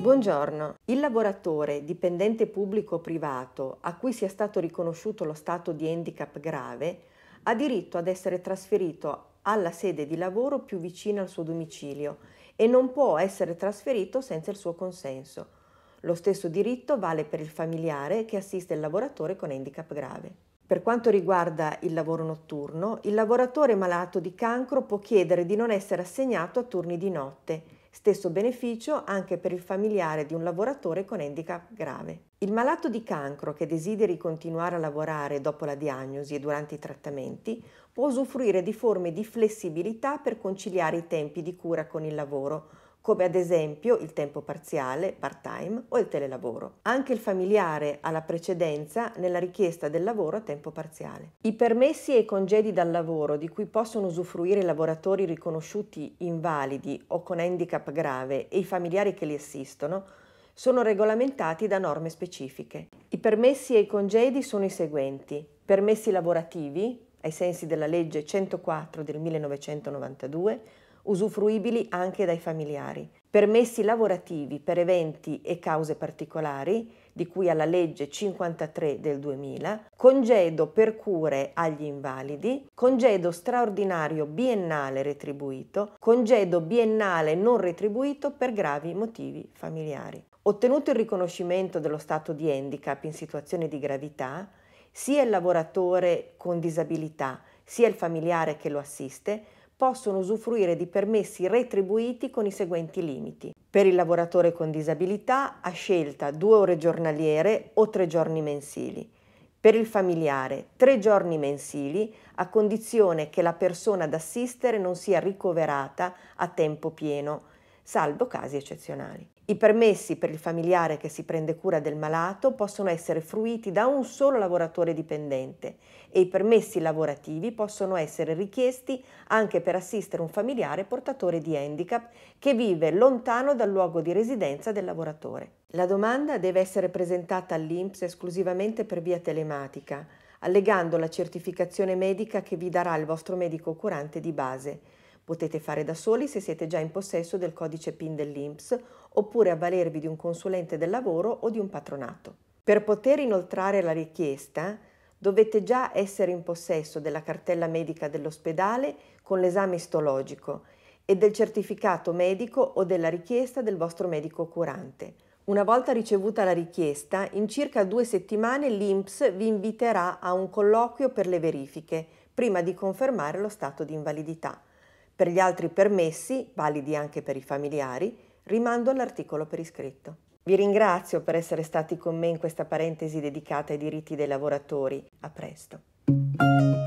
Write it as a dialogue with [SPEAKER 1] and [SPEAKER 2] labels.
[SPEAKER 1] Buongiorno. Il lavoratore, dipendente pubblico o privato, a cui sia stato riconosciuto lo stato di handicap grave, ha diritto ad essere trasferito alla sede di lavoro più vicina al suo domicilio e non può essere trasferito senza il suo consenso. Lo stesso diritto vale per il familiare che assiste il lavoratore con handicap grave. Per quanto riguarda il lavoro notturno, il lavoratore malato di cancro può chiedere di non essere assegnato a turni di notte Stesso beneficio anche per il familiare di un lavoratore con handicap grave. Il malato di cancro che desideri continuare a lavorare dopo la diagnosi e durante i trattamenti può usufruire di forme di flessibilità per conciliare i tempi di cura con il lavoro come ad esempio il tempo parziale, part-time o il telelavoro. Anche il familiare ha la precedenza nella richiesta del lavoro a tempo parziale. I permessi e i congedi dal lavoro di cui possono usufruire i lavoratori riconosciuti invalidi o con handicap grave e i familiari che li assistono sono regolamentati da norme specifiche. I permessi e i congedi sono i seguenti. Permessi lavorativi, ai sensi della legge 104 del 1992, usufruibili anche dai familiari, permessi lavorativi per eventi e cause particolari, di cui alla legge 53 del 2000, congedo per cure agli invalidi, congedo straordinario biennale retribuito, congedo biennale non retribuito per gravi motivi familiari. Ottenuto il riconoscimento dello stato di handicap in situazione di gravità, sia il lavoratore con disabilità sia il familiare che lo assiste possono usufruire di permessi retribuiti con i seguenti limiti. Per il lavoratore con disabilità a scelta due ore giornaliere o tre giorni mensili. Per il familiare tre giorni mensili a condizione che la persona ad assistere non sia ricoverata a tempo pieno, salvo casi eccezionali. I permessi per il familiare che si prende cura del malato possono essere fruiti da un solo lavoratore dipendente e i permessi lavorativi possono essere richiesti anche per assistere un familiare portatore di handicap che vive lontano dal luogo di residenza del lavoratore. La domanda deve essere presentata all'INPS esclusivamente per via telematica, allegando la certificazione medica che vi darà il vostro medico curante di base Potete fare da soli se siete già in possesso del codice PIN dell'INPS oppure avvalervi di un consulente del lavoro o di un patronato. Per poter inoltrare la richiesta dovete già essere in possesso della cartella medica dell'ospedale con l'esame istologico e del certificato medico o della richiesta del vostro medico curante. Una volta ricevuta la richiesta, in circa due settimane l'INPS vi inviterà a un colloquio per le verifiche, prima di confermare lo stato di invalidità. Per gli altri permessi, validi anche per i familiari, rimando all'articolo per iscritto. Vi ringrazio per essere stati con me in questa parentesi dedicata ai diritti dei lavoratori. A presto.